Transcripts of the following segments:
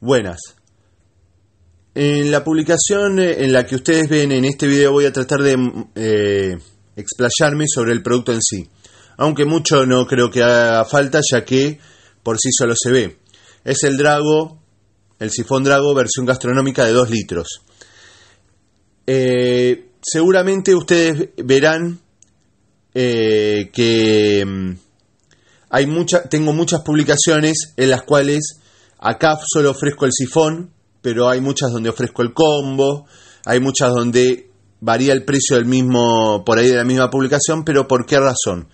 buenas. En la publicación eh, en la que ustedes ven en este video voy a tratar de eh, explayarme sobre el producto en sí, aunque mucho no creo que haga falta ya que por sí solo se ve. Es el Drago, el sifón Drago versión gastronómica de 2 litros. Eh, seguramente ustedes verán que mm, hay mucha, tengo muchas publicaciones en las cuales Acá solo ofrezco el sifón, pero hay muchas donde ofrezco el combo, hay muchas donde varía el precio del mismo, por ahí de la misma publicación, pero ¿por qué razón?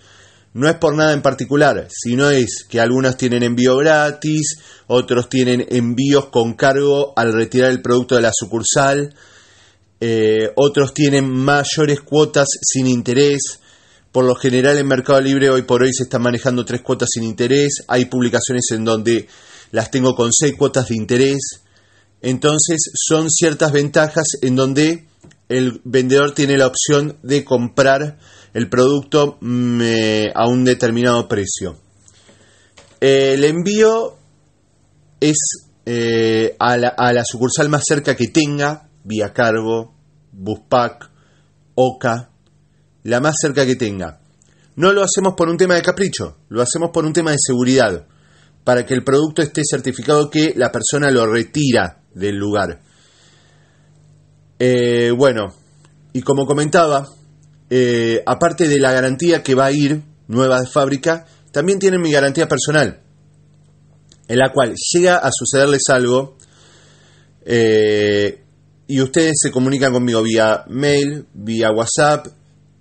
No es por nada en particular, sino es que algunas tienen envío gratis, otros tienen envíos con cargo al retirar el producto de la sucursal, eh, otros tienen mayores cuotas sin interés. Por lo general en Mercado Libre hoy por hoy se están manejando tres cuotas sin interés. Hay publicaciones en donde las tengo con seis cuotas de interés. Entonces son ciertas ventajas en donde el vendedor tiene la opción de comprar el producto mm, eh, a un determinado precio. Eh, el envío es eh, a, la, a, la, sucursal más cerca que tenga, vía cargo, buspack, oca, la más cerca que tenga. No lo hacemos por un tema de capricho, lo hacemos por un tema de seguridad para que el producto esté certificado que la persona lo retira del lugar. Eh, bueno, y como comentaba, eh, aparte de la garantía que va a ir nueva fábrica, también tienen mi garantía personal, en la cual llega a sucederles algo eh, y ustedes se comunican conmigo vía mail, vía WhatsApp,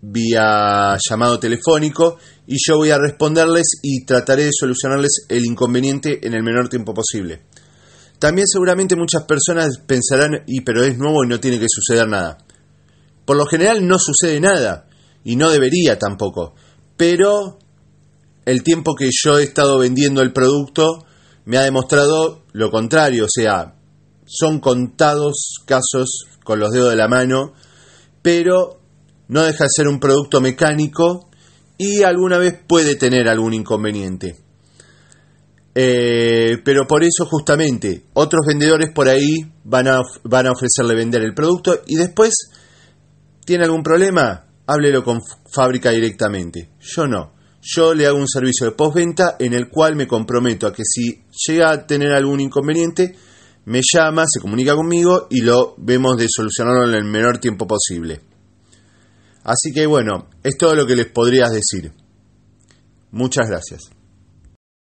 vía llamado telefónico y yo voy a responderles y trataré de solucionarles el inconveniente en el menor tiempo posible. También seguramente muchas personas pensarán, y pero es nuevo y no tiene que suceder nada. Por lo general no sucede nada, y no debería tampoco, pero el tiempo que yo he estado vendiendo el producto me ha demostrado lo contrario, o sea, son contados casos con los dedos de la mano, pero no deja de ser un producto mecánico y alguna vez puede tener algún inconveniente. Eh, pero por eso justamente otros vendedores por ahí van a, van a ofrecerle vender el producto y después tiene algún problema, háblelo con fábrica directamente. Yo no. Yo le hago un servicio de postventa en el cual me comprometo a que si llega a tener algún inconveniente, me llama, se comunica conmigo y lo vemos de solucionarlo en el menor tiempo posible. Así que bueno, es todo lo que les podrías decir. Muchas gracias.